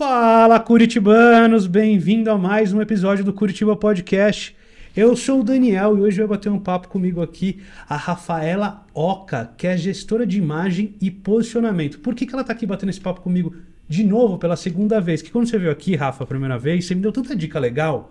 Fala Curitibanos, bem-vindo a mais um episódio do Curitiba Podcast. Eu sou o Daniel e hoje vai bater um papo comigo aqui a Rafaela Oca, que é gestora de imagem e posicionamento. Por que, que ela está aqui batendo esse papo comigo de novo pela segunda vez? Que quando você veio aqui, Rafa, a primeira vez, você me deu tanta dica legal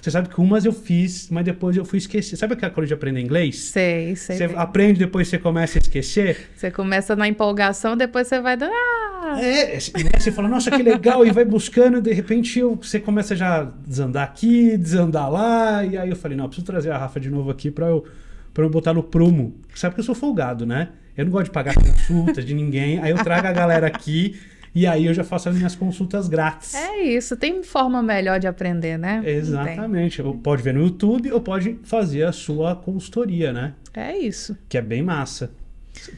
você sabe que umas eu fiz, mas depois eu fui esquecer. Sabe aquela coisa de aprender inglês? Sei, sei. Você bem. aprende, depois você começa a esquecer. Você começa na empolgação, depois você vai dando. Ah! É, é né, você fala, nossa, que legal, e vai buscando, e de repente você começa já a desandar aqui, desandar lá, e aí eu falei, não, preciso trazer a Rafa de novo aqui para eu, eu botar no prumo. Sabe que eu sou folgado, né? Eu não gosto de pagar consulta de ninguém, aí eu trago a galera aqui e aí eu já faço as minhas consultas grátis. É isso, tem forma melhor de aprender, né? Exatamente. Ou pode ver no YouTube ou pode fazer a sua consultoria, né? É isso. Que é bem massa.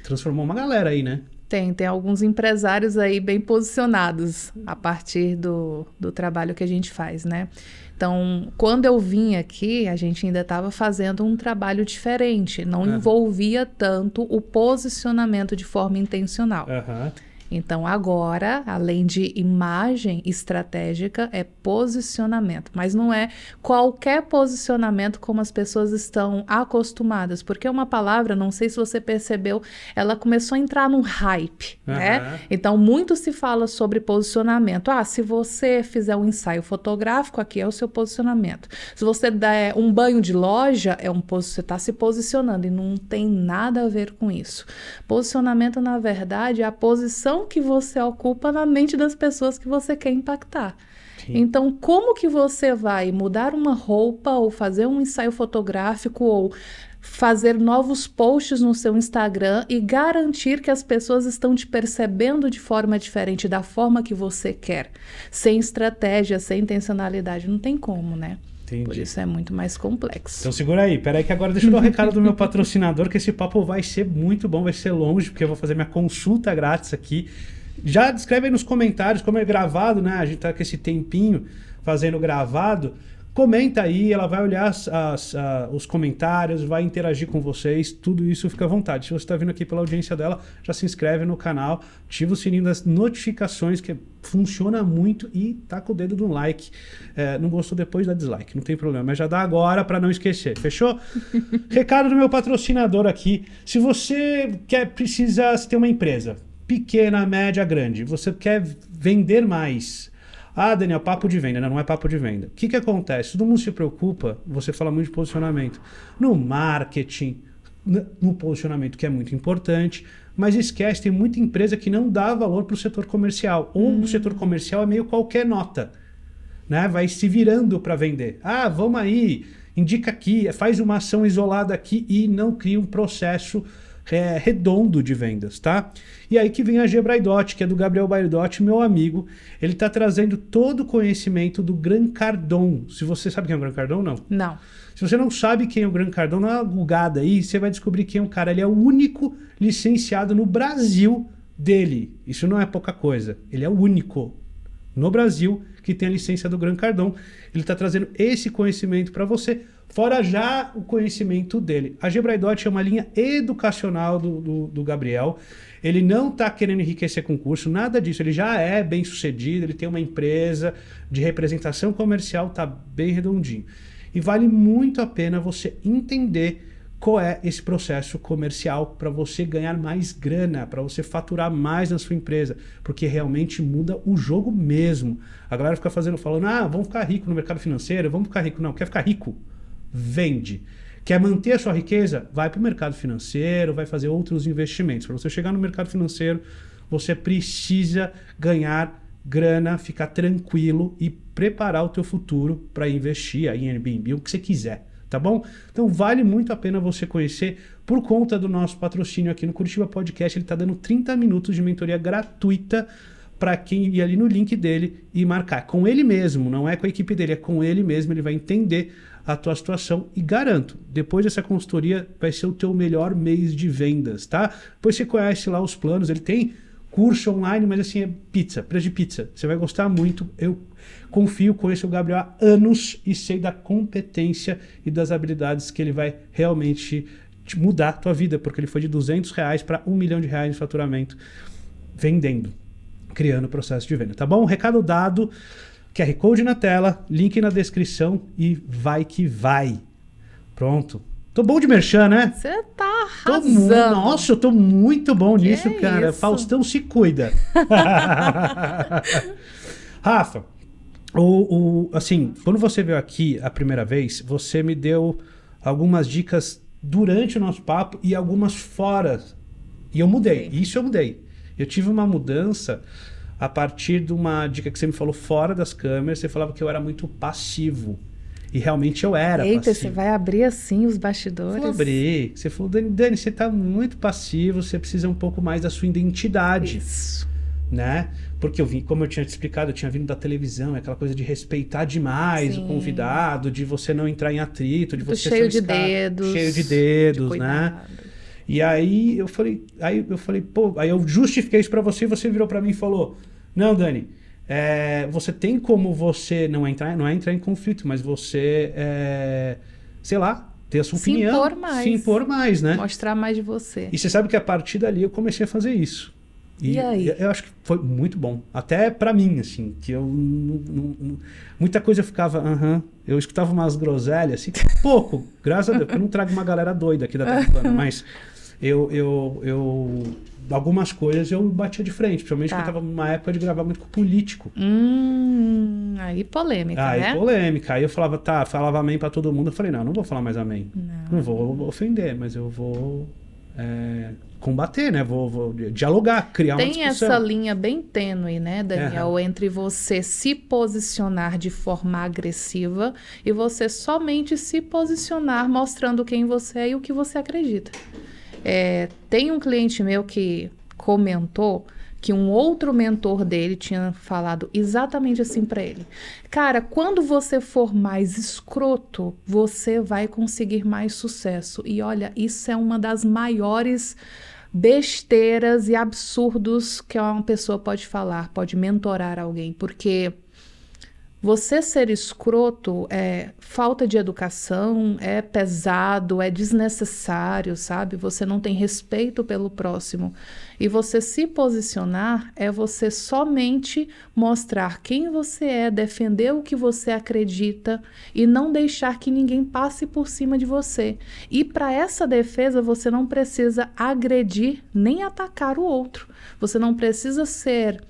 Transformou uma galera aí, né? Tem, tem alguns empresários aí bem posicionados a partir do, do trabalho que a gente faz, né? Então, quando eu vim aqui, a gente ainda estava fazendo um trabalho diferente, não uhum. envolvia tanto o posicionamento de forma intencional. Uhum. Então, agora, além de imagem estratégica, é posicionamento, mas não é qualquer posicionamento como as pessoas estão acostumadas, porque uma palavra, não sei se você percebeu, ela começou a entrar num hype, uhum. né? Então, muito se fala sobre posicionamento. Ah, se você fizer um ensaio fotográfico, aqui é o seu posicionamento. Se você der um banho de loja, é um você está se posicionando e não tem nada a ver com isso. Posicionamento, na verdade, é a posição que você ocupa na mente das pessoas que você quer impactar. Então, como que você vai mudar uma roupa ou fazer um ensaio fotográfico ou fazer novos posts no seu Instagram e garantir que as pessoas estão te percebendo de forma diferente da forma que você quer, sem estratégia, sem intencionalidade, não tem como, né? Entendi. Por isso é muito mais complexo. Então segura aí, peraí que agora deixa eu dar o um recado do meu patrocinador, que esse papo vai ser muito bom, vai ser longe, porque eu vou fazer minha consulta grátis aqui. Já descreve aí nos comentários como é gravado, né? A gente tá com esse tempinho fazendo gravado. Comenta aí, ela vai olhar as, as, a, os comentários, vai interagir com vocês, tudo isso fica à vontade. Se você está vindo aqui pela audiência dela, já se inscreve no canal, ativa o sininho das notificações, que funciona muito, e taca o dedo no like. É, não gostou depois, dá dislike, não tem problema, mas já dá agora para não esquecer, fechou? Recado do meu patrocinador aqui: se você quer, precisa ter uma empresa pequena, média, grande, você quer vender mais ah, Daniel, papo de venda. Não, né? não é papo de venda. O que, que acontece? Todo mundo se preocupa, você fala muito de posicionamento. No marketing, no posicionamento, que é muito importante, mas esquece, tem muita empresa que não dá valor para o setor comercial. Ou hum. o setor comercial é meio qualquer nota. Né? Vai se virando para vender. Ah, vamos aí, indica aqui, faz uma ação isolada aqui e não cria um processo é, redondo de vendas, tá? E aí que vem a Gebraidot, que é do Gabriel Bairdot, meu amigo. Ele está trazendo todo o conhecimento do Gran Cardon. Se você sabe quem é o Gran Cardon, não? Não. Se você não sabe quem é o Gran Cardon, dá uma gugada aí, você vai descobrir quem é o cara. Ele é o único licenciado no Brasil dele. Isso não é pouca coisa. Ele é o único no Brasil que tem a licença do Gran Cardon. Ele está trazendo esse conhecimento para você Fora já o conhecimento dele. A Gebraidot é uma linha educacional do, do, do Gabriel. Ele não está querendo enriquecer com curso, nada disso. Ele já é bem sucedido, ele tem uma empresa de representação comercial, tá bem redondinho. E vale muito a pena você entender qual é esse processo comercial para você ganhar mais grana, para você faturar mais na sua empresa, porque realmente muda o jogo mesmo. A galera fica fazendo, falando, ah, vamos ficar rico no mercado financeiro, vamos ficar rico. Não, quer ficar rico? vende. Quer manter a sua riqueza? Vai para o mercado financeiro, vai fazer outros investimentos. Para você chegar no mercado financeiro, você precisa ganhar grana, ficar tranquilo e preparar o teu futuro para investir aí em Airbnb, o que você quiser, tá bom? Então vale muito a pena você conhecer por conta do nosso patrocínio aqui no Curitiba Podcast. Ele está dando 30 minutos de mentoria gratuita para quem ir ali no link dele e marcar com ele mesmo, não é com a equipe dele, é com ele mesmo, ele vai entender a tua situação e garanto, depois dessa consultoria vai ser o teu melhor mês de vendas, tá? Depois você conhece lá os planos, ele tem curso online, mas assim, é pizza, preço de pizza. Você vai gostar muito. Eu confio, conheço o Gabriel há anos e sei da competência e das habilidades que ele vai realmente mudar a tua vida, porque ele foi de 200 reais para um milhão de reais de faturamento vendendo criando o processo de venda, tá bom? Recado dado, QR Code na tela, link na descrição e vai que vai. Pronto. Tô bom de merchan, né? Você tá arrasando. Tô, nossa, eu tô muito bom que nisso, é cara. Isso? Faustão se cuida. Rafa, o, o, assim, quando você veio aqui a primeira vez, você me deu algumas dicas durante o nosso papo e algumas fora. E eu mudei. Sim. Isso eu mudei. Eu tive uma mudança a partir de uma dica que você me falou fora das câmeras, você falava que eu era muito passivo. E realmente eu era. Eita, passivo. você vai abrir assim os bastidores? Vou abrir. Você falou, Dani, Dani, você está muito passivo, você precisa um pouco mais da sua identidade. Isso. Né? Porque eu vim, como eu tinha te explicado, eu tinha vindo da televisão, é aquela coisa de respeitar demais Sim. o convidado, de você não entrar em atrito, de Tô você cheio ser de dedos. Cheio de dedos, de né? E aí eu falei, aí eu falei, pô, aí eu justifiquei isso para você e você virou para mim e falou: "Não, Dani, é, você tem como você não entrar, não é entrar em conflito, mas você é, sei lá, ter a sua se opinião, impor mais, se impor mais, né? Mostrar mais de você. E você sabe que a partir dali eu comecei a fazer isso. E, e aí? Eu acho que foi muito bom. Até para mim, assim, que eu. muita coisa eu ficava, aham. Uh -huh. eu escutava umas groselhas, assim, pouco, graças a Deus, eu não trago uma galera doida aqui da Tartana, mas eu, eu, eu algumas coisas eu batia de frente, principalmente tá. porque eu tava numa época de gravar muito com político. Hum, aí polêmica, aí né? polêmica. Aí eu falava, tá, falava amém para todo mundo. Eu falei, não, não vou falar mais amém. Não, não vou ofender, mas eu vou é, combater, né? Vou, vou, dialogar, criar Tem uma Tem essa linha bem tênue, né, Daniel, é. entre você se posicionar de forma agressiva e você somente se posicionar mostrando quem você é e o que você acredita. É, tem um cliente meu que comentou que um outro mentor dele tinha falado exatamente assim para ele. Cara, quando você for mais escroto, você vai conseguir mais sucesso. E olha, isso é uma das maiores besteiras e absurdos que uma pessoa pode falar, pode mentorar alguém, porque você ser escroto é falta de educação, é pesado, é desnecessário, sabe? Você não tem respeito pelo próximo. E você se posicionar é você somente mostrar quem você é, defender o que você acredita e não deixar que ninguém passe por cima de você. E para essa defesa você não precisa agredir nem atacar o outro. Você não precisa ser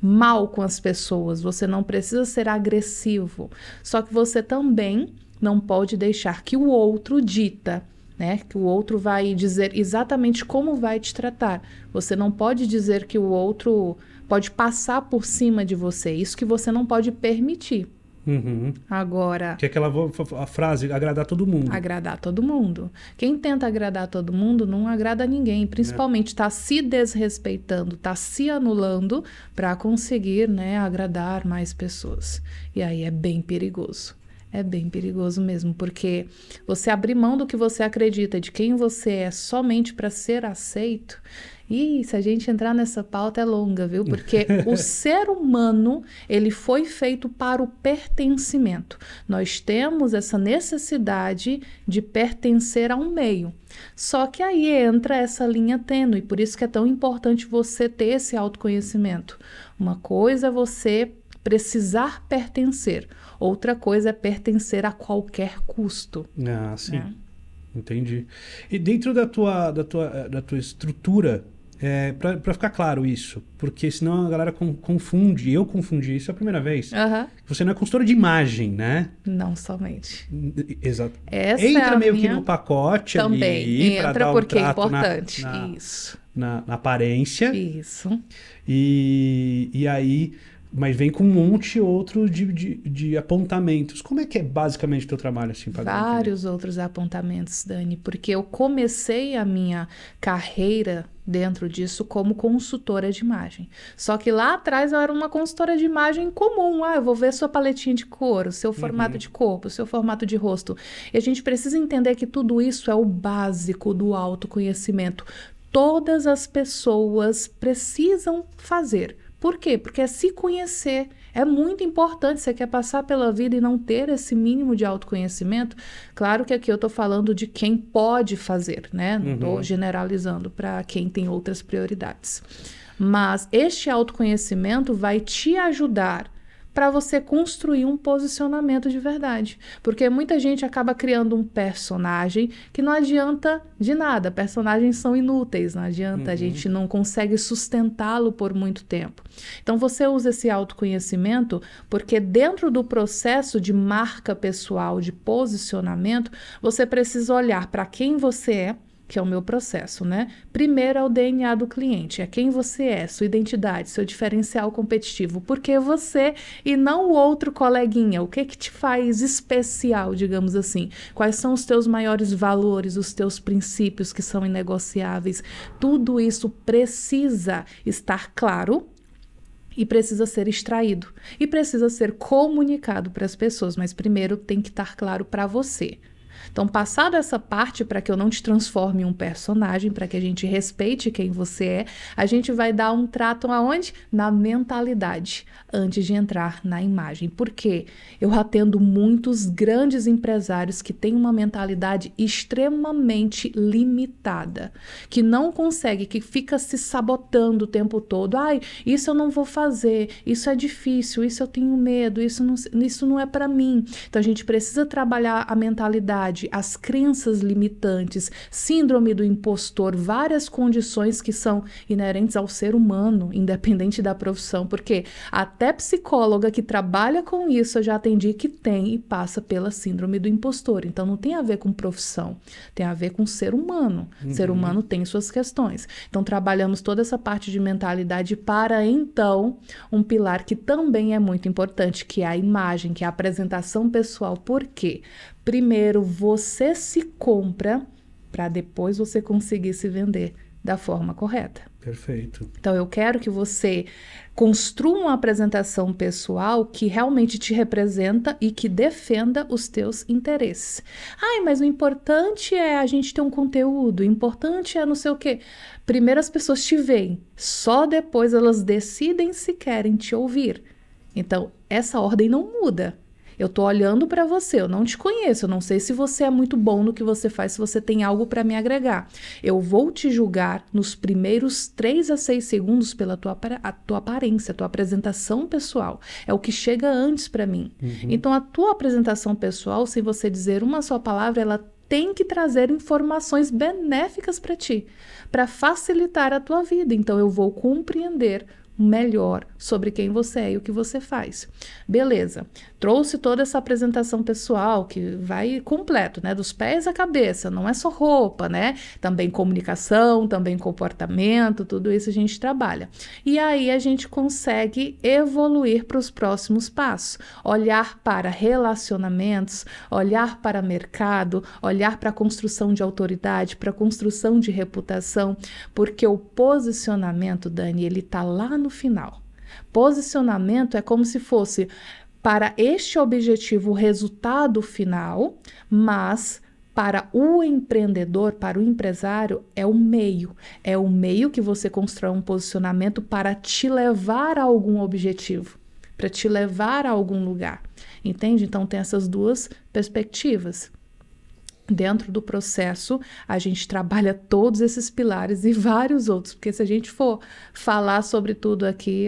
mal com as pessoas, você não precisa ser agressivo. Só que você também não pode deixar que o outro dita, né? Que o outro vai dizer exatamente como vai te tratar. Você não pode dizer que o outro pode passar por cima de você. Isso que você não pode permitir. Uhum. Agora. Que é aquela a frase, agradar todo mundo. Agradar todo mundo. Quem tenta agradar todo mundo não agrada ninguém. Principalmente está é. se desrespeitando, está se anulando para conseguir né, agradar mais pessoas. E aí é bem perigoso. É bem perigoso mesmo, porque você abrir mão do que você acredita, de quem você é, somente para ser aceito, e se a gente entrar nessa pauta é longa, viu? Porque o ser humano, ele foi feito para o pertencimento. Nós temos essa necessidade de pertencer a um meio. Só que aí entra essa linha tênue, por isso que é tão importante você ter esse autoconhecimento. Uma coisa é você precisar pertencer, outra coisa é pertencer a qualquer custo. Ah, sim. Né? Entendi. E dentro da tua, da tua, da tua estrutura é, para ficar claro isso, porque senão a galera com, confunde, eu confundi isso é a primeira vez. Uhum. Você não é consultora de imagem, né? Não somente. Exato. Essa é entra é meio minha... que no pacote Também. ali. Também, entra porque um é importante. Na, na, isso. Na, na, aparência. Isso. E, e aí, mas vem com um monte outro de, de, de apontamentos. Como é que é basicamente o teu trabalho assim? Vários outros apontamentos, Dani, porque eu comecei a minha carreira dentro disso como consultora de imagem. Só que lá atrás eu era uma consultora de imagem comum. Ah, eu vou ver sua paletinha de cor, o seu formato uhum. de corpo, o seu formato de rosto. E a gente precisa entender que tudo isso é o básico do autoconhecimento. Todas as pessoas precisam fazer. Por quê? Porque é se conhecer é muito importante, você quer passar pela vida e não ter esse mínimo de autoconhecimento? Claro que aqui eu estou falando de quem pode fazer, né? Não estou uhum. generalizando para quem tem outras prioridades. Mas este autoconhecimento vai te ajudar para você construir um posicionamento de verdade. Porque muita gente acaba criando um personagem que não adianta de nada. Personagens são inúteis, não adianta, uhum. a gente não consegue sustentá-lo por muito tempo. Então você usa esse autoconhecimento porque dentro do processo de marca pessoal, de posicionamento, você precisa olhar para quem você é que é o meu processo, né? Primeiro é o DNA do cliente, é quem você é, sua identidade, seu diferencial competitivo, porque você e não o outro coleguinha, o que que te faz especial, digamos assim? Quais são os teus maiores valores, os teus princípios que são inegociáveis? Tudo isso precisa estar claro e precisa ser extraído e precisa ser comunicado para as pessoas, mas primeiro tem que estar claro para você. Então, passada essa parte, para que eu não te transforme em um personagem, para que a gente respeite quem você é, a gente vai dar um trato aonde? Na mentalidade, antes de entrar na imagem. Porque eu atendo muitos grandes empresários que têm uma mentalidade extremamente limitada, que não consegue, que fica se sabotando o tempo todo. Ai, isso eu não vou fazer, isso é difícil, isso eu tenho medo, isso não, isso não é para mim. Então, a gente precisa trabalhar a mentalidade ansiedade, as crenças limitantes, síndrome do impostor, várias condições que são inerentes ao ser humano, independente da profissão, porque até psicóloga que trabalha com isso eu já atendi que tem e passa pela síndrome do impostor. Então não tem a ver com profissão, tem a ver com ser humano. Uhum. Ser humano tem suas questões. Então trabalhamos toda essa parte de mentalidade para então um pilar que também é muito importante, que é a imagem, que é a apresentação pessoal. Por quê? Primeiro você se compra para depois você conseguir se vender da forma correta. Perfeito. Então eu quero que você construa uma apresentação pessoal que realmente te representa e que defenda os teus interesses. Ai, mas o importante é a gente ter um conteúdo, o importante é não sei o quê. Primeiro as pessoas te veem, só depois elas decidem se querem te ouvir. Então essa ordem não muda. Eu tô olhando para você, eu não te conheço, eu não sei se você é muito bom no que você faz, se você tem algo para me agregar. Eu vou te julgar nos primeiros 3 a 6 segundos pela tua, a tua aparência, a tua apresentação pessoal. É o que chega antes para mim. Uhum. Então, a tua apresentação pessoal, sem você dizer uma só palavra, ela tem que trazer informações benéficas para ti, para facilitar a tua vida. Então eu vou compreender melhor sobre quem você é e o que você faz. Beleza trouxe toda essa apresentação pessoal que vai completo, né, dos pés à cabeça, não é só roupa, né? Também comunicação, também comportamento, tudo isso a gente trabalha. E aí a gente consegue evoluir para os próximos passos, olhar para relacionamentos, olhar para mercado, olhar para a construção de autoridade, para a construção de reputação, porque o posicionamento, Dani, ele tá lá no final. Posicionamento é como se fosse para este objetivo o resultado final, mas para o empreendedor, para o empresário, é o meio. É o meio que você constrói um posicionamento para te levar a algum objetivo, para te levar a algum lugar. Entende? Então tem essas duas perspectivas. Dentro do processo, a gente trabalha todos esses pilares e vários outros, porque se a gente for falar sobre tudo aqui,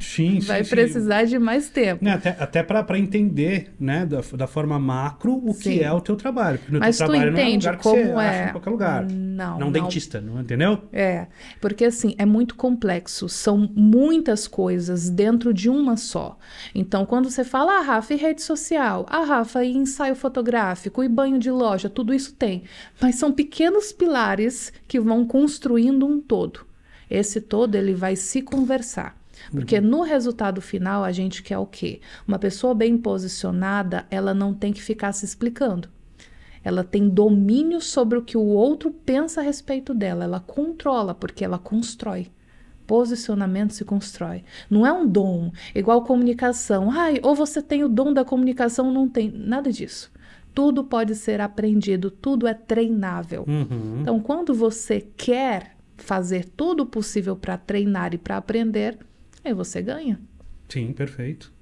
sim, vai sim, precisar sim. de mais tempo. Não, né, até até para entender né, da, da forma macro o que é o teu trabalho. Porque Mas teu tu trabalho entende não é um lugar como é. em qualquer lugar. Não. Não, não dentista, não, entendeu? É. Porque assim, é muito complexo. São muitas coisas dentro de uma só. Então, quando você fala, ah, Rafa, e rede social? Ah, Rafa, e ensaio fotográfico? E banho de loja? tudo isso tem. Mas são pequenos pilares que vão construindo um todo. Esse todo ele vai se conversar. Porque uhum. no resultado final a gente quer o quê? Uma pessoa bem posicionada, ela não tem que ficar se explicando. Ela tem domínio sobre o que o outro pensa a respeito dela. Ela controla, porque ela constrói. Posicionamento se constrói. Não é um dom, igual comunicação. Ai, ou você tem o dom da comunicação, não tem. Nada disso. Tudo pode ser aprendido, tudo é treinável. Uhum. Então, quando você quer fazer tudo possível para treinar e para aprender, aí você ganha. Sim, perfeito.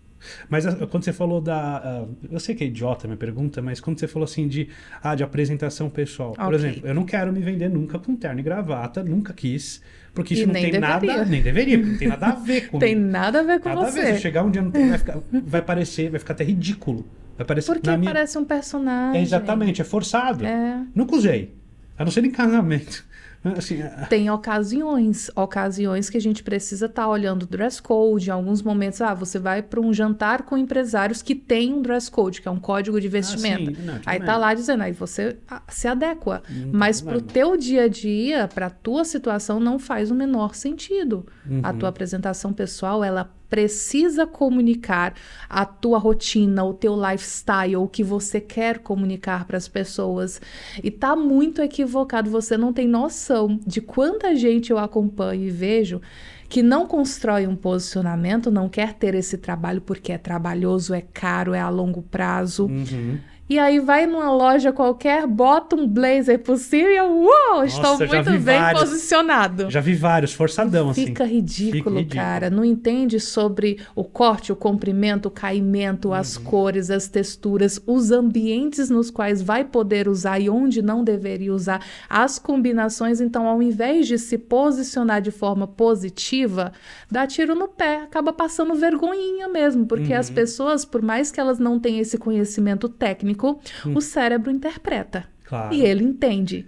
Mas ah, quando você falou da. Uh, eu sei que é idiota a minha pergunta, mas quando você falou assim de, ah, de apresentação pessoal. Okay. Por exemplo, eu não quero me vender nunca com terno e gravata, nunca quis, porque isso e não tem deveria. nada. Nem deveria, não tem nada a ver com Tem nada a ver com nada você. A ver. Se chegar um dia, não tem, vai, ficar, vai parecer, vai ficar até ridículo. Aparece Porque parece minha... um personagem. É, exatamente, é forçado. É. Nunca usei. A não ser em casamento. Assim, Tem ocasiões, ocasiões que a gente precisa estar tá olhando o dress code. Em alguns momentos, ah, você vai para um jantar com empresários que tem um dress code, que é um código de ah, vestimenta. Ah, não, aí tá lá dizendo, aí você ah, se adequa. Não Mas para o teu dia a dia, para tua situação, não faz o menor sentido. Uhum. A tua apresentação pessoal, ela precisa comunicar a tua rotina, o teu lifestyle, o que você quer comunicar para as pessoas. E tá muito equivocado, você não tem noção de quanta gente eu acompanho e vejo que não constrói um posicionamento, não quer ter esse trabalho porque é trabalhoso, é caro, é a longo prazo. Uhum. E aí vai numa loja qualquer, bota um blazer possível, e eu, estou muito bem vários, posicionado. Já vi vários, forçadão assim. Fica assim. Ridículo, Fica ridículo, cara. Não entende sobre o corte, o comprimento, o caimento, uhum. as cores, as texturas, os ambientes nos quais vai poder usar e onde não deveria usar, as combinações. Então, ao invés de se posicionar de forma positiva, dá tiro no pé, acaba passando vergonhinha mesmo, porque uhum. as pessoas, por mais que elas não tenham esse conhecimento técnico, hum. o cérebro interpreta. Claro. E ele entende,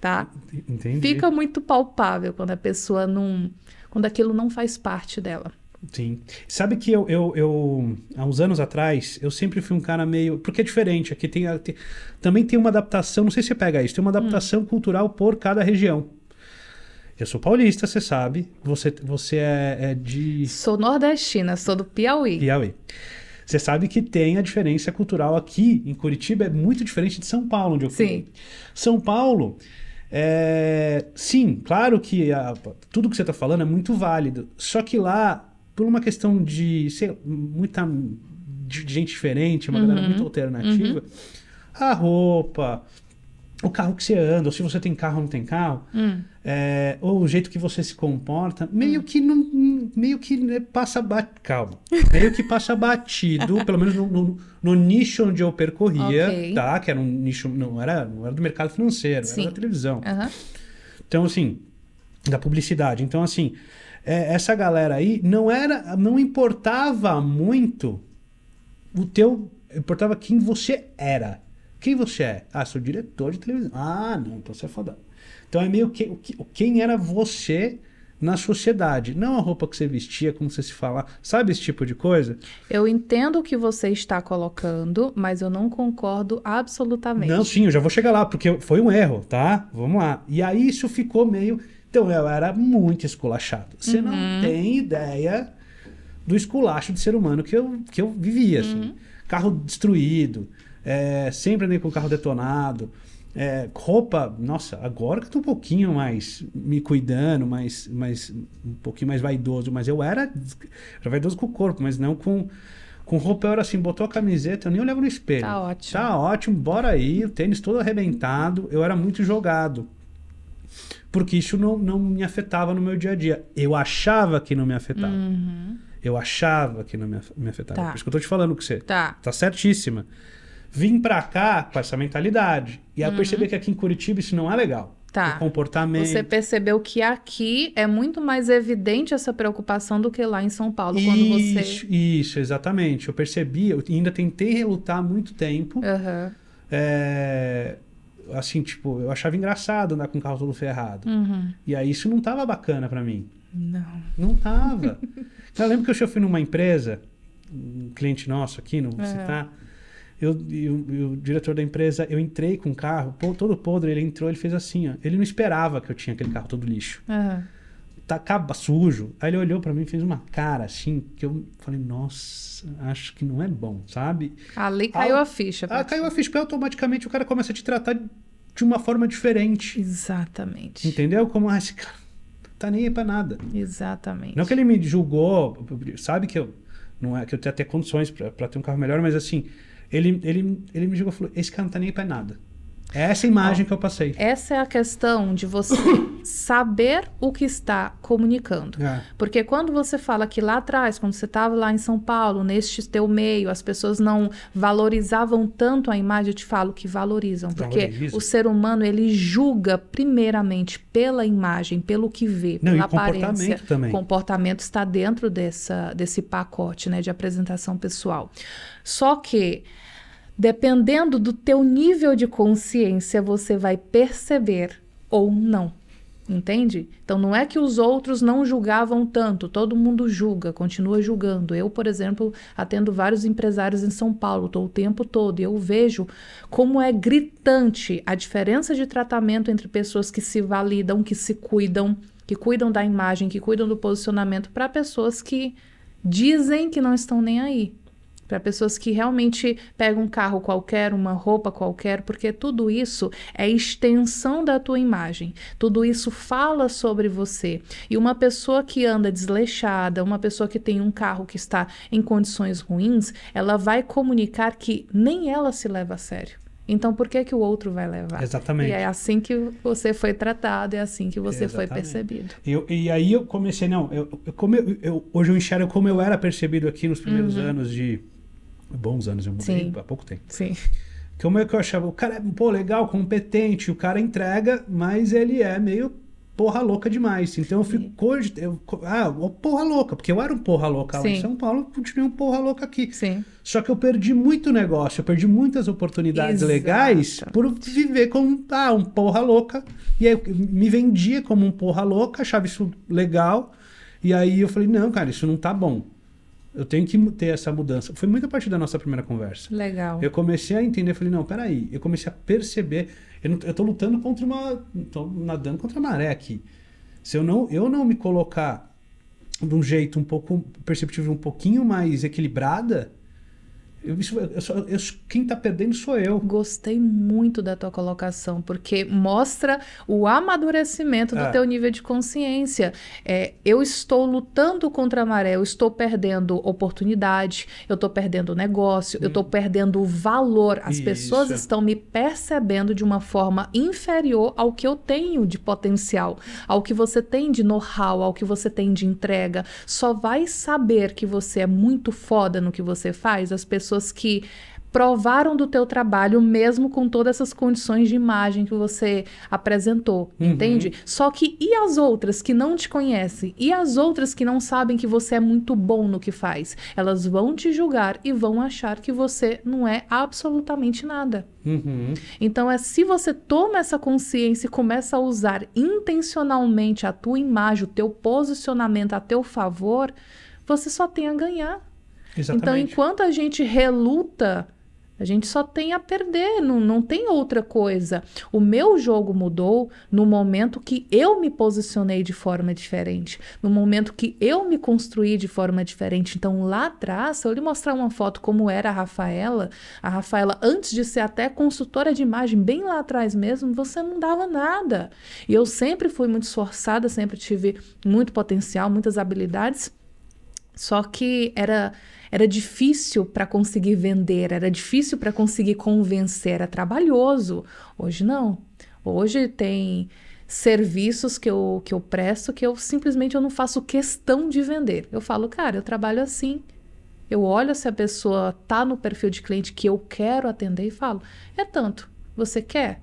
tá? Entendi. Fica muito palpável quando a pessoa não... Quando aquilo não faz parte dela. Sim. Sabe que eu, eu, eu, há uns anos atrás, eu sempre fui um cara meio. Porque é diferente, aqui tem, tem também tem uma adaptação, não sei se você pega isso, tem uma hum. adaptação hum. cultural por cada região. Eu sou paulista, você sabe. Você, você é, é de. Sou nordestina, sou do Piauí. Piauí. Você sabe que tem a diferença cultural aqui em Curitiba, é muito diferente de São Paulo, onde eu fui. São Paulo. É, sim, claro que a, tudo que você está falando é muito válido. Só que lá, por uma questão de muita de, gente diferente, uma uhum. galera muito alternativa, uhum. a roupa, o carro que você anda, ou se você tem carro ou não tem carro, hum. é, ou o jeito que você se comporta, meio hum. que não, meio que né, passa batido. Calma. Meio que passa batido, pelo menos no, no, no, nicho onde eu percorria, okay. tá? Que era um nicho. Não era, não era do mercado financeiro, Sim. era da televisão. Uhum. Então, assim, da publicidade. Então, assim, é, essa galera aí não era. Não importava muito o teu. Importava quem você era. Quem você é? Ah, sou diretor de televisão. Ah, não, então você é foda. Então é meio que, o quem era você na sociedade, não a roupa que você vestia, como você se fala, sabe esse tipo de coisa? Eu entendo o que você está colocando, mas eu não concordo absolutamente. Não, sim, eu já vou chegar lá, porque foi um erro, tá? Vamos lá. E aí isso ficou meio. Então eu era muito esculachado. Você uhum. não tem ideia do esculacho de ser humano que eu, que eu vivia, assim. Uhum. Carro destruído, é, sempre andei com o carro detonado. É, roupa, nossa, agora que eu tô um pouquinho mais me cuidando, mais, mais, um pouquinho mais vaidoso, mas eu era, era vaidoso com o corpo, mas não com, com roupa eu era assim, botou a camiseta, eu nem olhava no espelho. Tá ótimo. Tá ótimo, bora aí, o tênis todo arrebentado, eu era muito jogado. Porque isso não, não me afetava no meu dia a dia. Eu achava que não me afetava. Uhum. Eu achava que não me afetava. Tá. Por isso que eu tô te falando que você tá, tá certíssima vim para cá com essa mentalidade. E aí uhum. eu percebi que aqui em Curitiba isso não é legal. Tá. O comportamento. Você percebeu que aqui é muito mais evidente essa preocupação do que lá em São Paulo, isso, quando você. Isso, exatamente. Eu percebi, eu ainda tentei relutar muito tempo. Uhum. É, assim, tipo, eu achava engraçado andar com o carro todo ferrado. Uhum. E aí isso não tava bacana para mim. Não. Não tava. eu lembro que eu fui numa empresa, um cliente nosso aqui, não vou citar. Uhum eu, eu, eu, o diretor da empresa, eu entrei com o carro, todo podre, ele entrou, ele fez assim, ó. Ele não esperava que eu tinha aquele carro todo lixo. Uhum. Tacava tá, sujo. Aí ele olhou para mim e fez uma cara assim, que eu falei, nossa, acho que não é bom, sabe? Ah, ali caiu a, a ficha. Ah, caiu a ficha, porque automaticamente o cara começa a te tratar de uma forma diferente. Exatamente. Entendeu? Como, ah, esse cara tá nem aí pra nada. Exatamente. Não que ele me julgou, sabe que eu não é que eu tenha até condições para ter um carro melhor, mas assim, ele, ele, ele me jogou e falou: esse cara não tá nem aí pra nada. Essa imagem que eu passei. Essa é a questão de você saber o que está comunicando. É. Porque quando você fala que lá atrás, quando você estava lá em São Paulo, neste teu meio, as pessoas não valorizavam tanto a imagem, eu te falo que valorizam. Porque Valoriza. o ser humano, ele julga primeiramente pela imagem, pelo que vê, não, pela aparência. Comportamento também. Comportamento está dentro dessa, desse pacote né, de apresentação pessoal. Só que Dependendo do teu nível de consciência, você vai perceber ou não. Entende? Então não é que os outros não julgavam tanto, todo mundo julga, continua julgando. Eu, por exemplo, atendo vários empresários em São Paulo, estou o tempo todo, e eu vejo como é gritante a diferença de tratamento entre pessoas que se validam, que se cuidam, que cuidam da imagem, que cuidam do posicionamento, para pessoas que dizem que não estão nem aí para pessoas que realmente pegam um carro qualquer, uma roupa qualquer, porque tudo isso é extensão da tua imagem, tudo isso fala sobre você. E uma pessoa que anda desleixada, uma pessoa que tem um carro que está em condições ruins, ela vai comunicar que nem ela se leva a sério. Então, por que que o outro vai levar? Exatamente. E é assim que você foi tratado, é assim que você Exatamente. foi percebido. Eu, e aí eu comecei, não, eu, eu, como eu, hoje eu enxergo como eu era percebido aqui nos primeiros uhum. anos de, bons anos, eu mudei há pouco tempo. Sim. Como é que eu achava? O cara é, pô, legal, competente, o cara entrega, mas ele é meio porra louca demais. Então eu fico hoje. Eu, ah, porra louca, porque eu era um porra louca lá em São Paulo, continuei um porra louca aqui. Sim. Só que eu perdi muito negócio, eu perdi muitas oportunidades Exato. legais por viver como ah, um porra louca. E aí me vendia como um porra louca, achava isso legal. E aí eu falei, não, cara, isso não tá bom eu tenho que ter essa mudança. Foi muito a partir da nossa primeira conversa. Legal. Eu comecei a entender, falei, não, peraí. Eu comecei a perceber. Eu, não, eu tô lutando contra uma. tô nadando contra a maré aqui. Se eu não, eu não me colocar de um jeito um pouco perceptível, um pouquinho mais equilibrada, eu, isso, é, quem está perdendo sou eu. Gostei muito da tua colocação, porque mostra o amadurecimento do é. teu nível de consciência. É, eu estou lutando contra a maré, eu estou perdendo oportunidade, eu estou perdendo negócio, hum. eu estou perdendo valor. As isso. pessoas estão me percebendo de uma forma inferior ao que eu tenho de potencial, ao que você tem de know-how, ao que você tem de entrega. Só vai saber que você é muito foda no que você faz as pessoas pessoas que provaram do teu trabalho mesmo com todas essas condições de imagem que você apresentou, uhum. entende? Só que e as outras que não te conhecem? E as outras que não sabem que você é muito bom no que faz? Elas vão te julgar e vão achar que você não é absolutamente nada. Uhum. Então é se você toma essa consciência e começa a usar intencionalmente a tua imagem, o teu posicionamento a teu favor, você só tem a ganhar. Então, Exatamente. Então, enquanto a gente reluta, a gente só tem a perder, não, não tem outra coisa. O meu jogo mudou no momento que eu me posicionei de forma diferente, no momento que eu me construí de forma diferente. Então, lá atrás, se eu lhe mostrar uma foto como era a Rafaela, a Rafaela, antes de ser até consultora de imagem, bem lá atrás mesmo, você não dava nada. E eu sempre fui muito esforçada, sempre tive muito potencial, muitas habilidades, só que era era difícil para conseguir vender, era difícil para conseguir convencer, era trabalhoso. Hoje não. Hoje tem serviços que eu, que eu presto que eu simplesmente eu não faço questão de vender. Eu falo, cara, eu trabalho assim. Eu olho se a pessoa tá no perfil de cliente que eu quero atender e falo, é tanto, você quer?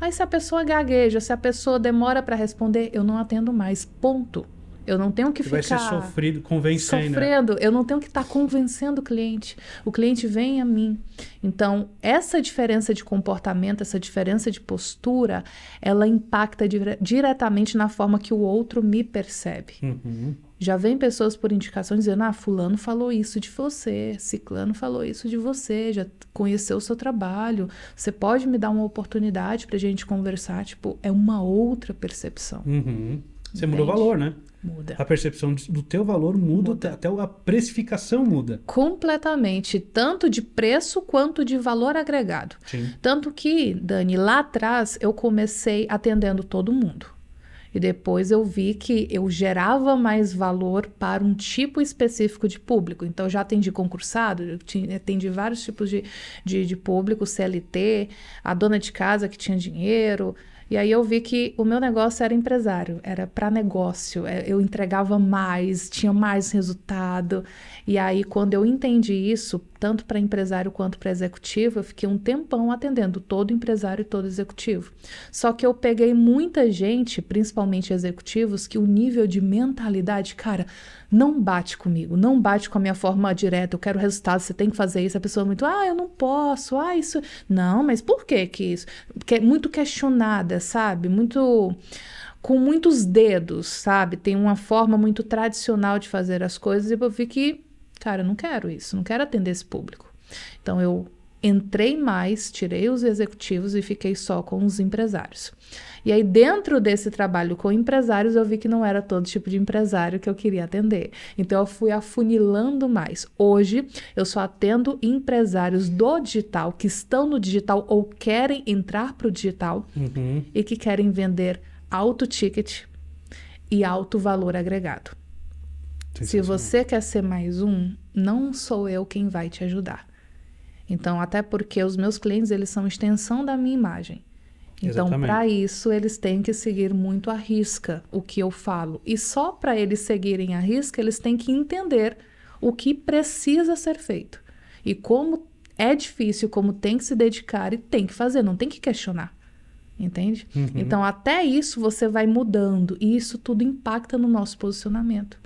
Aí se a pessoa gagueja, se a pessoa demora para responder, eu não atendo mais, ponto. Eu não tenho que Vai ficar ser sofrido, convencendo. Né? Sofrendo, eu não tenho que estar tá convencendo o cliente. O cliente vem a mim. Então, essa diferença de comportamento, essa diferença de postura, ela impacta dire diretamente na forma que o outro me percebe. Uhum. Já vem pessoas por indicação dizendo: "Ah, fulano falou isso de você, ciclano falou isso de você, já conheceu o seu trabalho, você pode me dar uma oportunidade para a gente conversar?" Tipo, é uma outra percepção. Uhum. Você mudou o valor, né? Muda. A percepção do teu valor muda, muda, até a precificação muda. Completamente, tanto de preço quanto de valor agregado. Sim. Tanto que, Dani, lá atrás eu comecei atendendo todo mundo. E depois eu vi que eu gerava mais valor para um tipo específico de público. Então, eu já atendi concursado, atendi vários tipos de, de, de público, CLT, a dona de casa que tinha dinheiro, e aí eu vi que o meu negócio era empresário, era para negócio. É, eu entregava mais, tinha mais resultado. E aí quando eu entendi isso, tanto para empresário quanto para executivo, eu fiquei um tempão atendendo todo empresário e todo executivo. Só que eu peguei muita gente, principalmente executivos, que o nível de mentalidade, cara, não bate comigo, não bate com a minha forma direta, eu quero resultado, você tem que fazer isso. A pessoa é muito, ah, eu não posso, ah, isso. Não, mas por que que isso? Porque é muito questionada, sabe? Muito com muitos dedos, sabe? Tem uma forma muito tradicional de fazer as coisas e eu vi que cara, eu não quero isso, não quero atender esse público. Então eu entrei mais, tirei os executivos e fiquei só com os empresários. E aí, dentro desse trabalho com empresários, eu vi que não era todo tipo de empresário que eu queria atender. Então, eu fui afunilando mais. Hoje, eu só atendo empresários do digital, que estão no digital ou querem entrar para o digital uhum. e que querem vender alto ticket e alto valor agregado. Se você quer ser mais um, não sou eu quem vai te ajudar. Então, até porque os meus clientes, eles são extensão da minha imagem. Então, para isso, eles têm que seguir muito à risca o que eu falo. E só para eles seguirem à risca, eles têm que entender o que precisa ser feito. E como é difícil, como tem que se dedicar e tem que fazer, não tem que questionar. Entende? Uhum. Então, até isso você vai mudando. E isso tudo impacta no nosso posicionamento.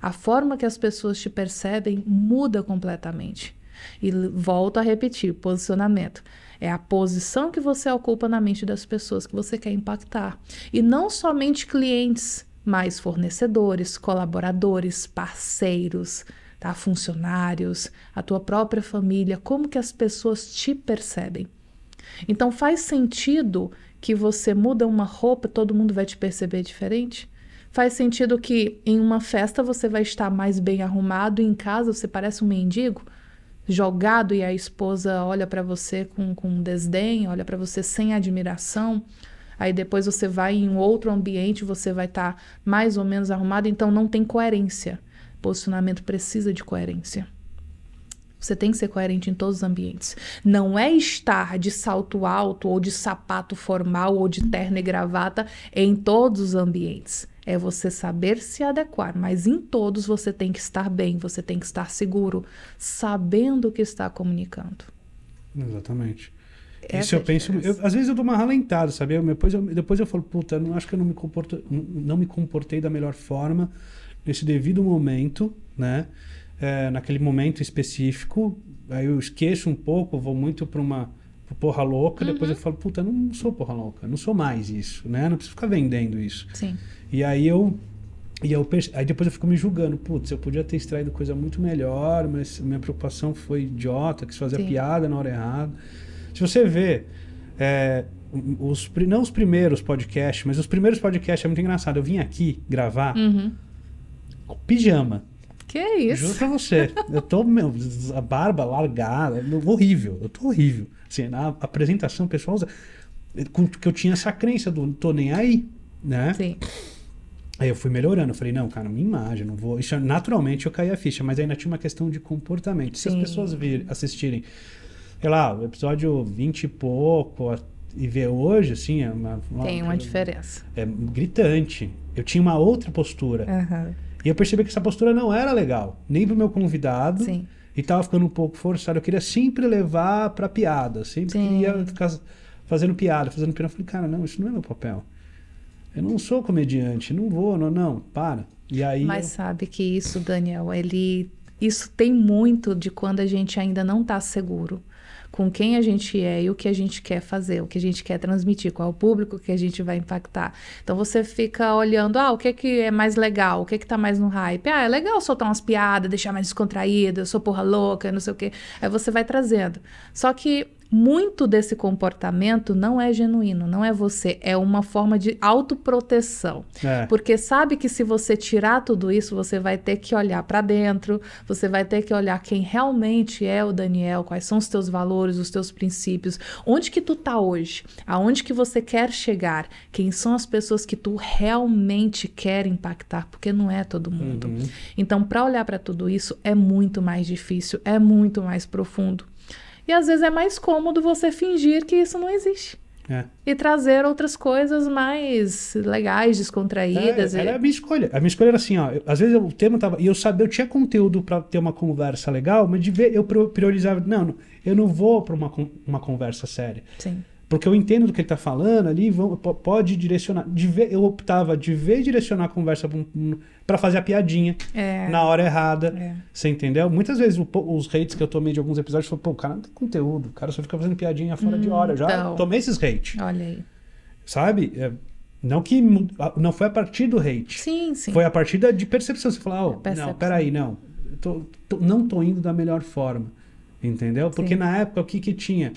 A forma que as pessoas te percebem muda completamente. E volto a repetir: posicionamento. É a posição que você ocupa na mente das pessoas que você quer impactar. E não somente clientes, mas fornecedores, colaboradores, parceiros, tá? funcionários, a tua própria família, como que as pessoas te percebem. Então faz sentido que você muda uma roupa, todo mundo vai te perceber diferente? Faz sentido que em uma festa você vai estar mais bem arrumado, e em casa você parece um mendigo jogado e a esposa olha para você com, com desdém, olha para você sem admiração. Aí depois você vai em outro ambiente, você vai estar tá mais ou menos arrumado, então não tem coerência. Posicionamento precisa de coerência. Você tem que ser coerente em todos os ambientes. Não é estar de salto alto ou de sapato formal ou de terno e gravata em todos os ambientes é você saber se adequar, mas em todos você tem que estar bem, você tem que estar seguro, sabendo o que está comunicando. Exatamente. Essa é Isso eu penso. Eu, às vezes eu dou uma ralentada, sabe? depois, eu, depois eu falo, puta, eu não acho que eu não me, comporto, não me comportei da melhor forma nesse devido momento, né? É, naquele momento específico. Aí eu esqueço um pouco, vou muito para uma Tipo, porra louca, uhum. depois eu falo, puta, eu não sou porra louca, não sou mais isso, né? Não preciso ficar vendendo isso. Sim. E aí eu. E eu, aí depois eu fico me julgando, putz, eu podia ter extraído coisa muito melhor, mas minha preocupação foi idiota, quis fazer a piada na hora errada. Se você vê, é, os, não os primeiros podcasts, mas os primeiros podcasts é muito engraçado. Eu vim aqui gravar uhum. pijama. Que isso? Juro pra você. Eu tô, meu, a barba largada, horrível. Eu tô horrível. Assim, na apresentação pessoal, que eu tinha essa crença do tô nem aí, né? Sim. Aí eu fui melhorando, eu falei, não, cara, minha imagem, não vou. Isso, é, naturalmente eu caí a ficha, mas ainda tinha uma questão de comportamento. Se Sim. as pessoas vir, assistirem, sei lá, o episódio 20 e pouco, e ver hoje, assim, é uma, uma, Tem uma diferença. É gritante. Eu tinha uma outra postura. Uhum. E eu percebi que essa postura não era legal, nem pro meu convidado. Sim e tava ficando um pouco forçado. Eu queria sempre levar pra piada. Sempre Sim. queria ficar fazendo piada, fazendo piada. Eu falei, cara, não, isso não é meu papel. Eu não sou comediante, não vou, não, não, para. E aí. Mas eu... sabe que isso, Daniel, ele. Isso tem muito de quando a gente ainda não tá seguro com quem a gente é e o que a gente quer fazer, o que a gente quer transmitir, qual é o público que a gente vai impactar. Então você fica olhando, ah, o que é que é mais legal, o que é que tá mais no hype? Ah, é legal soltar umas piadas, deixar mais descontraído, eu sou porra louca, não sei o quê. Aí você vai trazendo. Só que muito desse comportamento não é genuíno, não é você, é uma forma de autoproteção. É. Porque sabe que se você tirar tudo isso, você vai ter que olhar para dentro, você vai ter que olhar quem realmente é o Daniel, quais são os teus valores, os teus princípios, onde que tu tá hoje, aonde que você quer chegar, quem são as pessoas que tu realmente quer impactar, porque não é todo mundo. Uhum. Então, para olhar para tudo isso é muito mais difícil, é muito mais profundo. E às vezes é mais cômodo você fingir que isso não existe. É. E trazer outras coisas mais legais, descontraídas. É, e... Era a minha escolha. A minha escolha era assim, ó. Eu, às vezes eu, o tema tava. E eu sabia, eu tinha conteúdo para ter uma conversa legal, mas de ver, eu priorizava. Não, eu não vou para uma, uma conversa séria. Sim. Porque eu entendo do que ele está falando ali, vão, pode direcionar. eu optava de ver direcionar a conversa para fazer a piadinha é. na hora errada. É. Você entendeu? Muitas vezes o, os hates que eu tomei de alguns episódios foram, pô, o cara não tem conteúdo, o cara só fica fazendo piadinha fora hum, de hora. já então. tomei esses hates, Olha aí. Sabe? É, não que. Não foi a partir do hate. Sim, sim. Foi a partir da, de percepção. Você falar, oh, é, não, peraí, não. Tô, tô, não tô indo da melhor forma. Entendeu? Porque sim. na época o que, que tinha?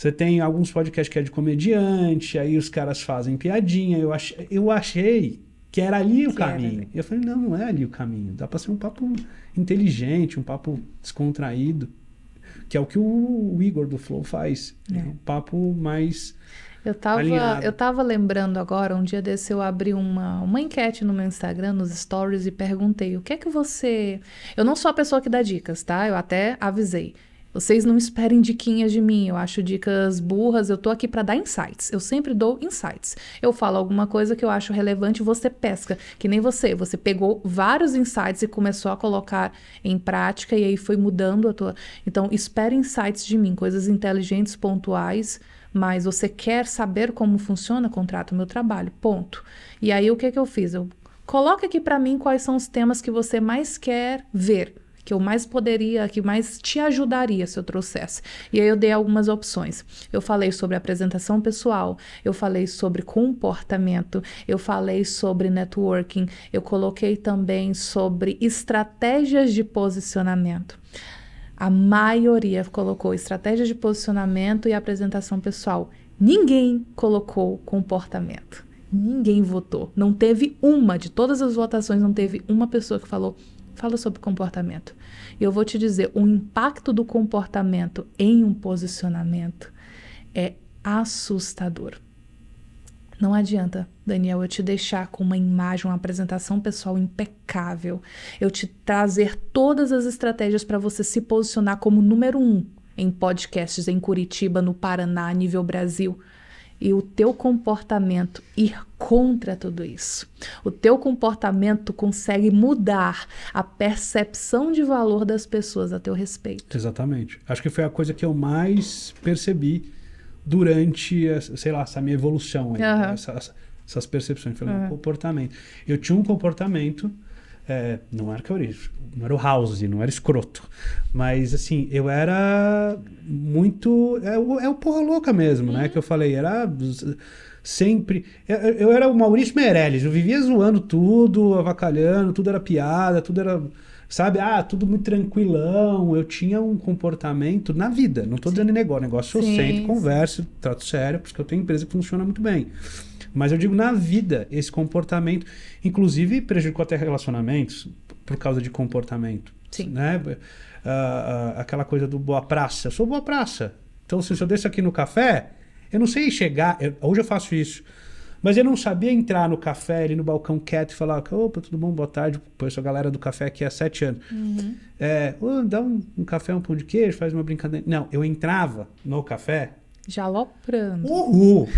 Você tem alguns podcasts que é de comediante, aí os caras fazem piadinha. Eu, ach, eu achei que era ali o que né? caminho. Era. Eu falei, não, não é ali o caminho. Dá para ser um papo inteligente, um papo descontraído, que é o que o, Igor do Flow faz. É. É um papo mais eu tava, eu tava lembrando agora, um dia desse eu abri uma, uma enquete no meu Instagram, nos stories, e perguntei o que é que você. Eu não sou a pessoa que dá dicas, tá? Eu até avisei. Vocês não esperem diquinhas de mim, eu acho dicas burras, eu tô aqui para dar insights. Eu sempre dou insights. Eu falo alguma coisa que eu acho relevante, você pesca, que nem você, você pegou vários insights e começou a colocar em prática e aí foi mudando a tua. Então, espere insights de mim, coisas inteligentes, pontuais, mas você quer saber como funciona, contrata meu trabalho, ponto. E aí o que que eu fiz? Eu Coloque aqui para mim quais são os temas que você mais quer ver que eu mais poderia, que mais te ajudaria se eu trouxesse. E aí eu dei algumas opções. Eu falei sobre apresentação pessoal, eu falei sobre comportamento, eu falei sobre networking, eu coloquei também sobre estratégias de posicionamento. A maioria colocou estratégias de posicionamento e apresentação pessoal. Ninguém colocou comportamento. Ninguém votou. Não teve uma, de todas as votações, não teve uma pessoa que falou fala sobre comportamento. E eu vou te dizer, o impacto do comportamento em um posicionamento é assustador. Não adianta, Daniel, eu te deixar com uma imagem, uma apresentação pessoal impecável, eu te trazer todas as estratégias para você se posicionar como número um em podcasts em Curitiba, no Paraná, a nível Brasil e o teu comportamento ir contra tudo isso. O teu comportamento consegue mudar a percepção de valor das pessoas a teu respeito. Exatamente. Acho que foi a coisa que eu mais percebi durante, sei lá, essa minha evolução, aí, uhum. essas, essas, percepções, falando uhum. comportamento. Eu tinha um comportamento é, não era cabrito, não era o house, não era escroto. Mas assim, eu era muito. É, é o porra louca mesmo, né, uhum. né? Que eu falei, era sempre. Eu, eu era o Maurício Meirelles, eu vivia zoando tudo, avacalhando, tudo era piada, tudo era sabe? Ah, tudo muito tranquilão. Eu tinha um comportamento na vida. Não estou dizendo negócio. Negócio eu sento, converso, trato sério, porque eu tenho empresa que funciona muito bem. Mas eu digo na vida, esse comportamento, inclusive prejudicou até relacionamentos por causa de comportamento. Sim. Né? Ah, ah, aquela coisa do boa praça. Eu sou boa praça. Então, se eu desço aqui no café, eu não sei chegar. Eu, hoje eu faço isso. Mas eu não sabia entrar no café, ali no balcão quieto e falar: opa, tudo bom, boa tarde. Conheço a galera do café aqui há sete anos. Uhum. É, oh, dá um, um, café, um pão de queijo, faz uma brincadeira. Não, eu entrava no café. Jaloprando. Uhul!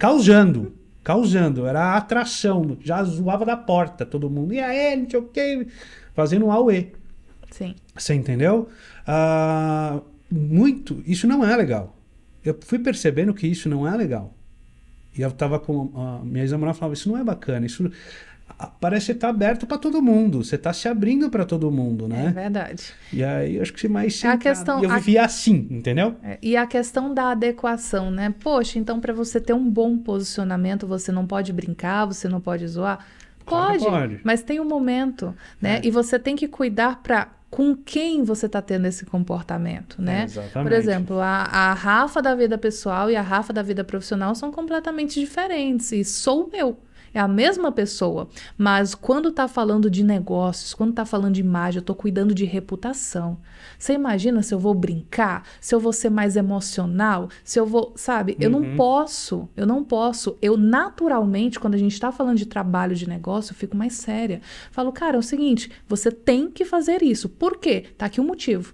causando. Causando, era atração. Já zoava da porta todo mundo. E aí, não sei o Fazendo um Aue. Sim. Você entendeu? Uh, muito. Isso não é legal. Eu fui percebendo que isso não é legal. E eu tava com. A ah, minha ex-namorada falava: Isso não é bacana. Isso, parece que você tá aberto para todo mundo, você está se abrindo para todo mundo, né? É verdade. E aí eu acho que mais a questão, eu vivia a... assim, entendeu? É, e a questão da adequação, né? Poxa, então para você ter um bom posicionamento, você não pode brincar, você não pode zoar. Pode, claro, pode. mas tem um momento, né? É. E você tem que cuidar para com quem você está tendo esse comportamento, né? É, Por exemplo, a, a, Rafa da vida pessoal e a Rafa da vida profissional são completamente diferentes e sou eu. É a mesma pessoa, mas quando tá falando de negócios, quando tá falando de imagem, eu tô cuidando de reputação. Você imagina se eu vou brincar, se eu vou ser mais emocional, se eu vou, sabe? Eu não uhum. posso, eu não posso. Eu naturalmente, quando a gente tá falando de trabalho, de negócio, eu fico mais séria. Falo, cara, é o seguinte, você tem que fazer isso. Por quê? Tá aqui o um motivo.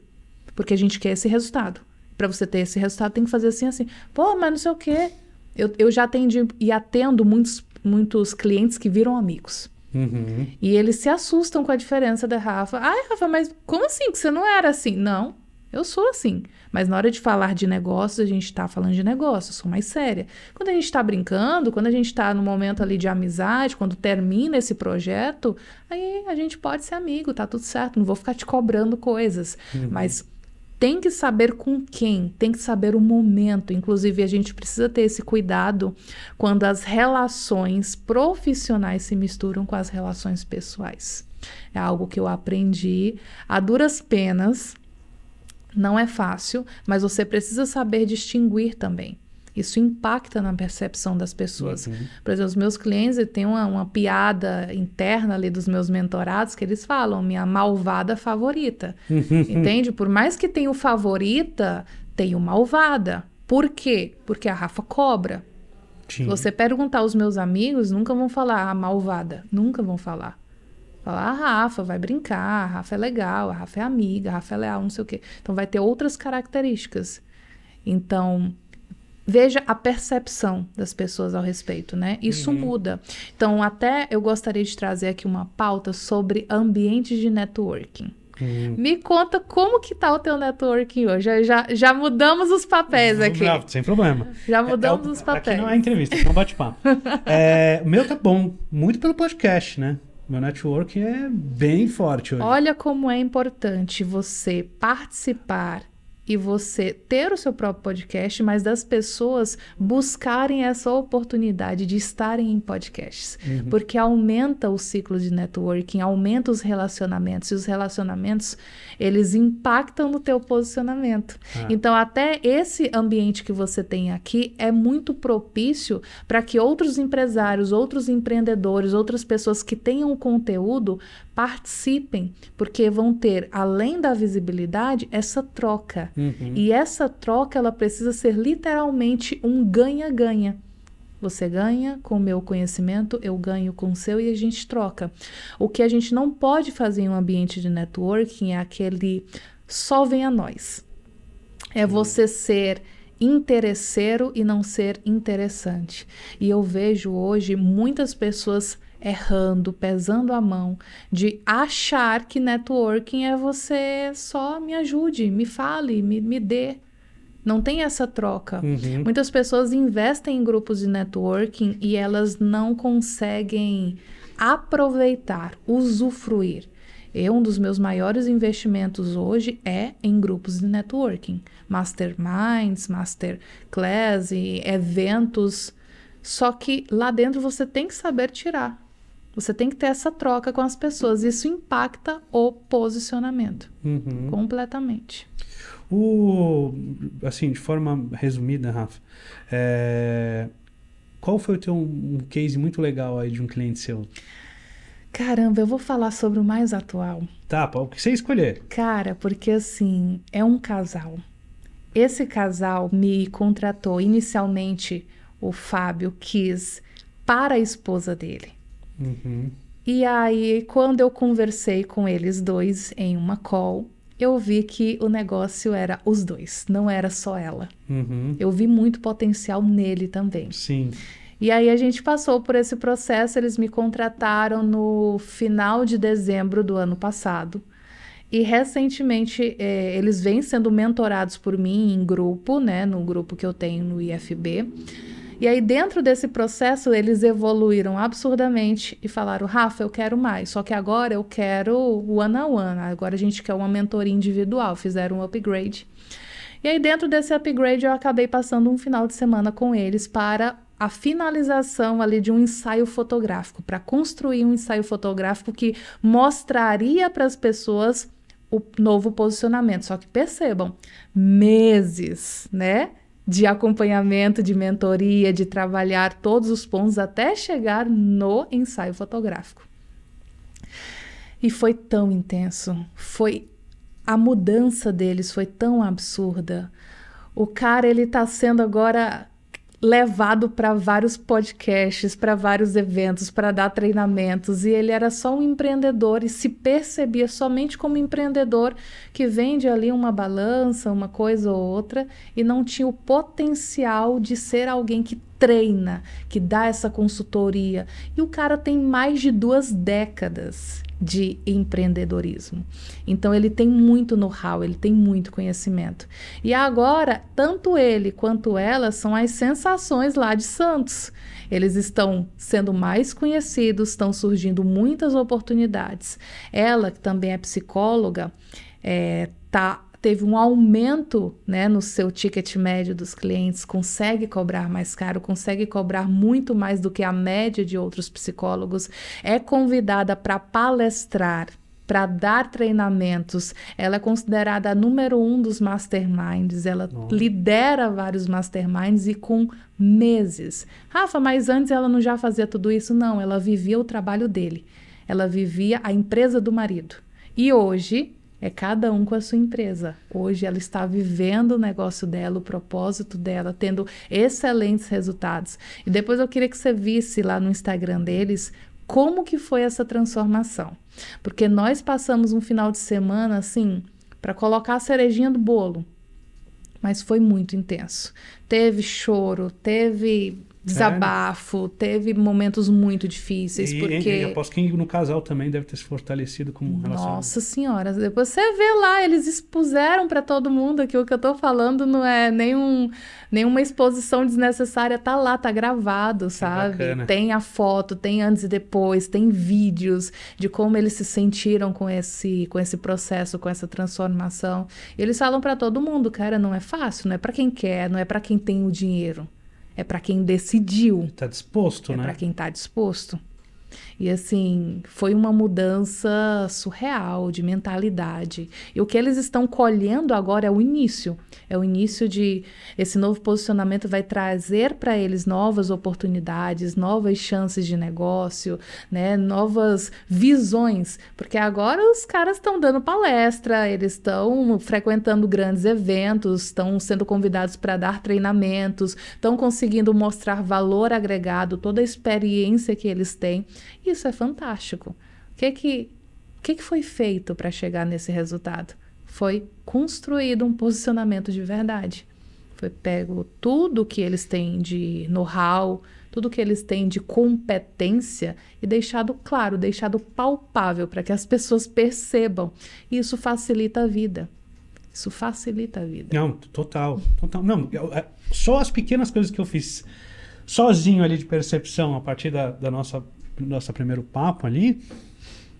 Porque a gente quer esse resultado. Para você ter esse resultado, tem que fazer assim, assim. Pô, mas não sei o quê. Eu, eu já atendi e atendo muitos muitos clientes que viram amigos. Uhum. E eles se assustam com a diferença da Rafa. Ai, Rafa, mas como assim que você não era assim? Não, eu sou assim. Mas na hora de falar de negócios, a gente está falando de negócios, eu sou mais séria. Quando a gente está brincando, quando a gente está no momento ali de amizade, quando termina esse projeto, aí a gente pode ser amigo, tá tudo certo. Não vou ficar te cobrando coisas. Uhum. Mas tem que saber com quem, tem que saber o momento. Inclusive, a gente precisa ter esse cuidado quando as relações profissionais se misturam com as relações pessoais. É algo que eu aprendi a duras penas. Não é fácil, mas você precisa saber distinguir também. Isso impacta na percepção das pessoas. Uhum. Por exemplo, os meus clientes têm uma, uma piada interna ali dos meus mentorados que eles falam, minha malvada favorita. Uhum. Entende? Por mais que tenha o favorita, tenho malvada. Por quê? Porque a Rafa cobra. Sim. Se você perguntar aos meus amigos, nunca vão falar a ah, malvada. Nunca vão falar. Falar, a ah, Rafa vai brincar, a Rafa é legal, a Rafa é amiga, a Rafa é leal, não sei o quê. Então vai ter outras características. Então, veja a percepção das pessoas ao respeito, né? Isso uhum. muda. Então, até eu gostaria de trazer aqui uma pauta sobre ambientes de networking. Uhum. Me conta como que tá o teu networking hoje. Já, já, já mudamos os papéis aqui. sem problema. Já mudamos é, é, os papéis. Aqui não é entrevista, aqui é um bate-papo. é, o meu tá bom, muito pelo podcast, né? Meu networking é bem forte hoje. Olha como é importante você participar e você ter o seu próprio podcast, mas das pessoas buscarem essa oportunidade de estarem em podcasts, uhum. porque aumenta o ciclo de networking, aumenta os relacionamentos e os relacionamentos eles impactam no teu posicionamento. Ah. Então até esse ambiente que você tem aqui é muito propício para que outros empresários, outros empreendedores, outras pessoas que tenham conteúdo participem, porque vão ter além da visibilidade essa troca Uhum. E essa troca ela precisa ser literalmente um ganha-ganha. Você ganha com o meu conhecimento, eu ganho com o seu e a gente troca. O que a gente não pode fazer em um ambiente de networking é aquele só vem a nós. É uhum. você ser interesseiro e não ser interessante. E eu vejo hoje muitas pessoas errando, pesando a mão, de achar que networking é você só me ajude, me fale, me, me dê. Não tem essa troca. Uhum. Muitas pessoas investem em grupos de networking e elas não conseguem aproveitar, usufruir. Eu, um dos meus maiores investimentos hoje é em grupos de networking, masterminds, masterclass, eventos. Só que lá dentro você tem que saber tirar você tem que ter essa troca com as pessoas. Isso impacta o posicionamento uhum. completamente. O, assim, de forma resumida, Rafa, é, qual foi o teu um case muito legal aí de um cliente seu? Caramba, eu vou falar sobre o mais atual. Tá, o que você escolher. Cara, porque assim, é um casal. Esse casal me contratou inicialmente o Fábio quis para a esposa dele. Uhum. E aí, quando eu conversei com eles dois em uma call, eu vi que o negócio era os dois, não era só ela. Uhum. Eu vi muito potencial nele também. Sim. E aí a gente passou por esse processo, eles me contrataram no final de dezembro do ano passado. E recentemente eh, eles vêm sendo mentorados por mim em grupo, né? Num grupo que eu tenho no IFB. E aí, dentro desse processo, eles evoluíram absurdamente e falaram: Rafa, eu quero mais. Só que agora eu quero o one -on -one. Agora a gente quer uma mentoria individual. Fizeram um upgrade. E aí, dentro desse upgrade, eu acabei passando um final de semana com eles para a finalização ali de um ensaio fotográfico, para construir um ensaio fotográfico que mostraria para as pessoas o novo posicionamento. Só que percebam, meses, né? de acompanhamento, de mentoria, de trabalhar todos os pontos até chegar no ensaio fotográfico. E foi tão intenso, foi a mudança deles foi tão absurda. O cara ele tá sendo agora levado para vários podcasts, para vários eventos, para dar treinamentos, e ele era só um empreendedor e se percebia somente como empreendedor que vende ali uma balança, uma coisa ou outra, e não tinha o potencial de ser alguém que treina, que dá essa consultoria. E o cara tem mais de duas décadas de empreendedorismo. Então ele tem muito know-how, ele tem muito conhecimento. E agora, tanto ele quanto ela são as sensações lá de Santos. Eles estão sendo mais conhecidos, estão surgindo muitas oportunidades. Ela, que também é psicóloga, é, tá teve um aumento né, no seu ticket médio dos clientes, consegue cobrar mais caro, consegue cobrar muito mais do que a média de outros psicólogos, é convidada para palestrar para dar treinamentos. Ela é considerada a número um dos masterminds. Ela Nossa. lidera vários masterminds e com meses. Rafa, mas antes ela não já fazia tudo isso? Não, ela vivia o trabalho dele. Ela vivia a empresa do marido. E hoje é cada um com a sua empresa. Hoje ela está vivendo o negócio dela, o propósito dela, tendo excelentes resultados. E depois eu queria que você visse lá no Instagram deles como que foi essa transformação. Porque nós passamos um final de semana assim para colocar a cerejinha do bolo. Mas foi muito intenso. Teve choro, teve desabafo, teve momentos muito difíceis, e, porque... E, e aposto que no casal também deve ter se fortalecido como relacionamento. Nossa senhora, depois você vê lá, eles expuseram para todo mundo que o que eu tô falando não é nenhum, nenhuma exposição desnecessária, tá lá, tá gravado, sabe? É tem a foto, tem antes e depois, tem vídeos de como eles se sentiram com esse, com esse processo, com essa transformação. E eles falam para todo mundo, cara, não é fácil, não é para quem quer, não é para quem tem o dinheiro. É para quem decidiu. Está disposto, é né? É para quem está disposto. E assim, foi uma mudança surreal de mentalidade. E o que eles estão colhendo agora é o início. É o início de esse novo posicionamento vai trazer para eles novas oportunidades, novas chances de negócio, né, novas visões, porque agora os caras estão dando palestra, eles estão frequentando grandes eventos, estão sendo convidados para dar treinamentos, estão conseguindo mostrar valor agregado, toda a experiência que eles têm isso é fantástico. O que, que, que, que foi feito para chegar nesse resultado? Foi construído um posicionamento de verdade. Foi pego tudo que eles têm de know-how, tudo que eles têm de competência e deixado claro, deixado palpável para que as pessoas percebam. E isso facilita a vida. Isso facilita a vida. Não, total, total. Não, eu, é, só as pequenas coisas que eu fiz sozinho ali de percepção a partir da, da nossa nosso primeiro papo ali,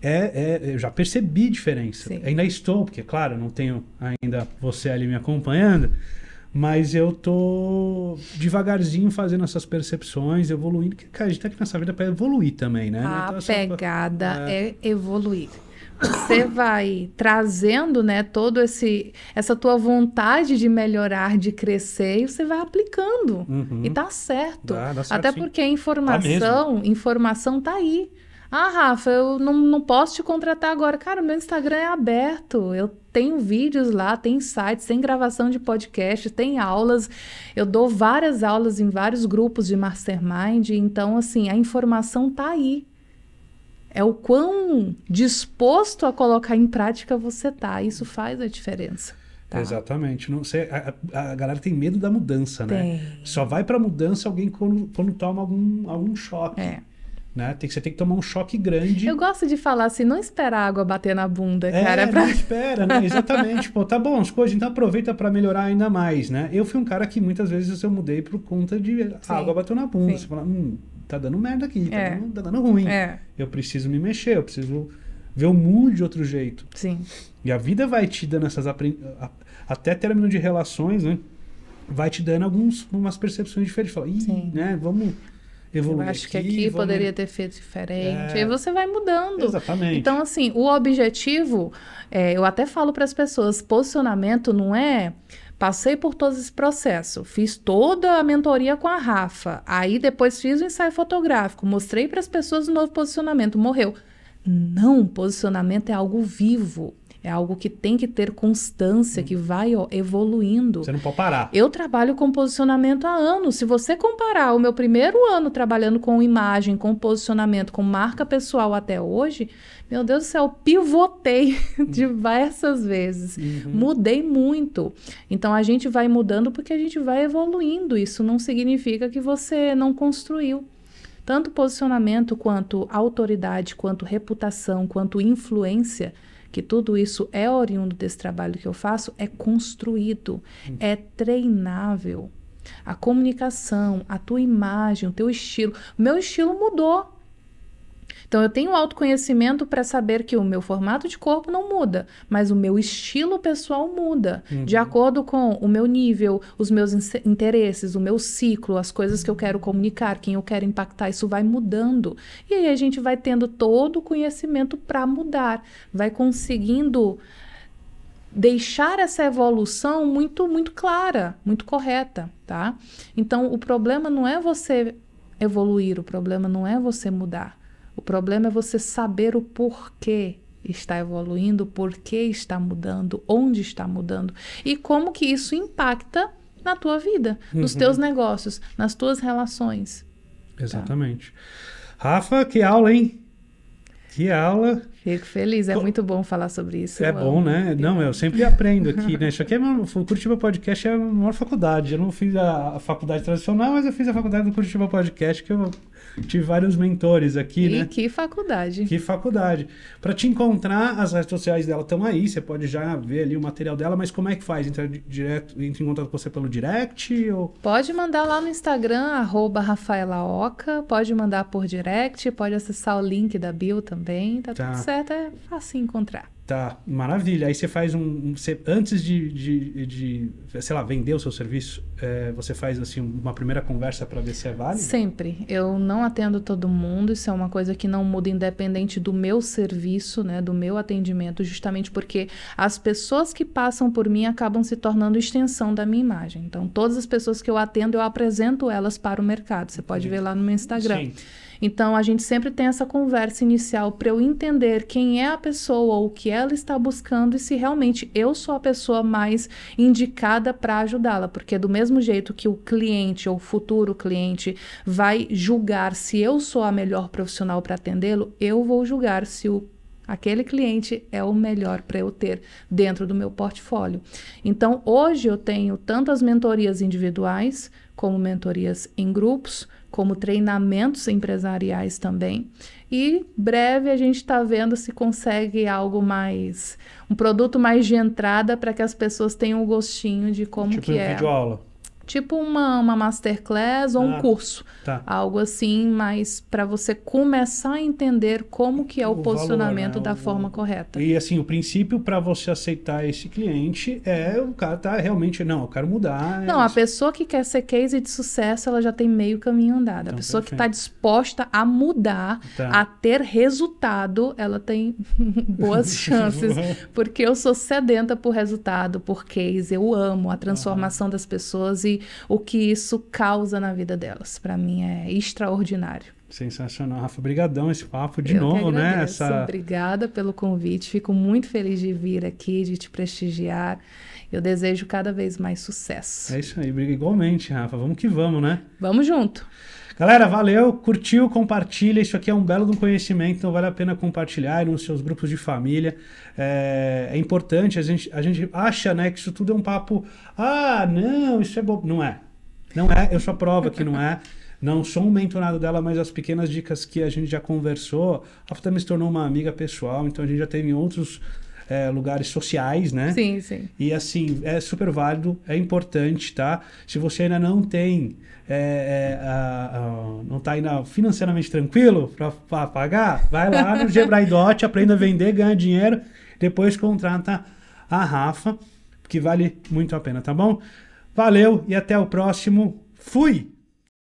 é, é, eu já percebi diferença. Sim. Ainda estou, porque, claro, não tenho ainda você ali me acompanhando, mas eu tô devagarzinho fazendo essas percepções, evoluindo, que a gente tá aqui nessa vida para evoluir também, né? A então, assim, pegada é, é evoluir você vai trazendo, né, todo esse essa tua vontade de melhorar, de crescer, e você vai aplicando. Uhum. E tá certo. Dá, dá certo Até sim. porque a tá informação, tá informação tá aí. Ah, Rafa, eu não, não posso te contratar agora. Cara, meu Instagram é aberto. Eu tenho vídeos lá, tem sites, tem gravação de podcast, tem aulas. Eu dou várias aulas em vários grupos de mastermind. Então, assim, a informação tá aí é o quão disposto a colocar em prática você tá. Isso faz a diferença. Tá. Exatamente. Não, a, a, galera tem medo da mudança, né? tem. né? Só vai para mudança alguém quando, quando toma algum, algum choque. É. Né? Tem que, você tem que tomar um choque grande. Eu gosto de falar assim, não espera a água bater na bunda, é, cara. É, pra... não espera, né? Exatamente. Pô, tá bom, as coisas, então aproveita para melhorar ainda mais, né? Eu fui um cara que muitas vezes eu mudei por conta de Sim. a água bateu na bunda. Sim. Você fala, hum, tá dando merda aqui, tá, é. dando, tá dando, ruim. É. Eu preciso me mexer, eu preciso ver o mundo de outro jeito. Sim. E a vida vai te dando essas até término de relações, né? Vai te dando algumas umas percepções diferentes. Fala, Ih, Sim. né? Vamos evoluir. Eu acho aqui, que aqui vamos... poderia ter feito diferente. É... E você vai mudando. Exatamente. Então, assim, o objetivo, é, eu até falo para as pessoas, posicionamento não é Passei por todo esse processo, fiz toda a mentoria com a Rafa, aí depois fiz o ensaio fotográfico, mostrei para as pessoas o novo posicionamento, morreu. Não, posicionamento é algo vivo, é algo que tem que ter constância, hum. que vai ó, evoluindo. Você não pode parar. Eu trabalho com posicionamento há anos. Se você comparar o meu primeiro ano trabalhando com imagem, com posicionamento, com marca pessoal até hoje, meu Deus do céu, pivotei diversas vezes. Uhum. Mudei muito. Então a gente vai mudando porque a gente vai evoluindo. Isso não significa que você não construiu. Tanto posicionamento quanto autoridade, quanto reputação, quanto influência que tudo isso é oriundo desse trabalho que eu faço, é construído, hum. é treinável. A comunicação, a tua imagem, o teu estilo. Meu estilo mudou então eu tenho autoconhecimento para saber que o meu formato de corpo não muda, mas o meu estilo pessoal muda, uhum. de acordo com o meu nível, os meus interesses, o meu ciclo, as coisas que eu quero comunicar, quem eu quero impactar, isso vai mudando. E aí a gente vai tendo todo o conhecimento para mudar, vai conseguindo deixar essa evolução muito muito clara, muito correta, tá? Então o problema não é você evoluir, o problema não é você mudar. O problema é você saber o porquê está evoluindo, por que está mudando, onde está mudando e como que isso impacta na tua vida, nos uhum. teus negócios, nas tuas relações. Tá? Exatamente. Tá? Rafa, que aula, hein? Que aula. Fico feliz, é Co... muito bom falar sobre isso. É bom, né? Não, eu sempre aprendo aqui, né? Isso aqui é uma, o Curitiba Podcast é a maior faculdade. Eu não fiz a, a faculdade tradicional, mas eu fiz a faculdade do Curitiba Podcast, que eu tive vários mentores aqui, e né? que faculdade. Que faculdade. Para te encontrar, as redes sociais dela estão aí, você pode já ver ali o material dela, mas como é que faz? Entra, direto, entra em contato com você pelo direct? Ou... Pode mandar lá no Instagram, arroba rafaelaoca, pode mandar por direct, pode acessar o link da bio também, tá, tá. tudo certo, é fácil encontrar. Tá, maravilha. Aí você faz um. Você, antes de, de, de, sei lá, vender o seu serviço, é, você faz assim uma primeira conversa para ver se é válido? Sempre. Eu não atendo todo mundo, isso é uma coisa que não muda independente do meu serviço, né? Do meu atendimento, justamente porque as pessoas que passam por mim acabam se tornando extensão da minha imagem. Então, todas as pessoas que eu atendo, eu apresento elas para o mercado. Você pode Sim. ver lá no meu Instagram. Sim. Então a gente sempre tem essa conversa inicial para eu entender quem é a pessoa ou o que ela está buscando e se realmente eu sou a pessoa mais indicada para ajudá-la, porque do mesmo jeito que o cliente ou futuro cliente vai julgar se eu sou a melhor profissional para atendê-lo, eu vou julgar se o Aquele cliente é o melhor para eu ter dentro do meu portfólio. Então, hoje eu tenho tantas mentorias individuais como mentorias em grupos, como treinamentos empresariais também. E breve a gente está vendo se consegue algo mais, um produto mais de entrada para que as pessoas tenham um gostinho de como tipo que é. Tipo vídeo aula. Tipo uma, uma masterclass ou ah, um curso. Tá. Algo assim, mas para você começar a entender como que é o, o posicionamento valor, né? da o... forma correta. E assim, o princípio para você aceitar esse cliente é o cara tá realmente, não, eu quero mudar. É não, a pessoa que quer ser case de sucesso, ela já tem meio caminho andado. Então, a pessoa tá perfeito. que está disposta a mudar, tá. a ter resultado, ela tem boas chances. porque eu sou sedenta por resultado, por case, eu amo a transformação uhum. das pessoas e o que isso causa na vida delas. Para mim é extraordinário. Sensacional, Rafa. Obrigadão esse papo de Eu novo, né? Essa... Obrigada pelo convite. Fico muito feliz de vir aqui, de te prestigiar. Eu desejo cada vez mais sucesso. É isso aí, igualmente, Rafa. Vamos que vamos, né? Vamos junto. Galera, valeu, curtiu, compartilha. Isso aqui é um belo do conhecimento, então vale a pena compartilhar nos seus grupos de família. É, é importante, a gente, a gente acha né, que isso tudo é um papo. Ah, não, isso é bobo. Não é. Não é, eu sou a prova que não é. Não sou um mentorado dela, mas as pequenas dicas que a gente já conversou, a Fata me tornou uma amiga pessoal, então a gente já teve outros é, lugares sociais, né? Sim, sim. E assim, é super válido, é importante, tá? Se você ainda não tem, é, é, a, a, não tá ainda financeiramente tranquilo para pagar, vai lá no Gebraidote, aprenda a vender, ganha dinheiro, depois contrata a Rafa, que vale muito a pena, tá bom? Valeu e até o próximo. Fui!